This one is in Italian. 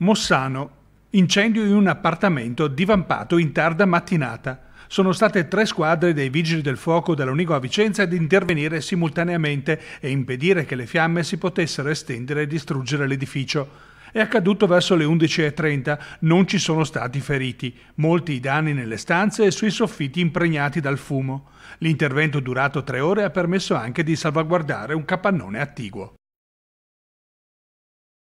Mossano, incendio in un appartamento divampato in tarda mattinata. Sono state tre squadre dei vigili del fuoco dell'Unico a Vicenza ad intervenire simultaneamente e impedire che le fiamme si potessero estendere e distruggere l'edificio. È accaduto verso le 11.30, non ci sono stati feriti, molti i danni nelle stanze e sui soffitti impregnati dal fumo. L'intervento durato tre ore ha permesso anche di salvaguardare un capannone attiguo.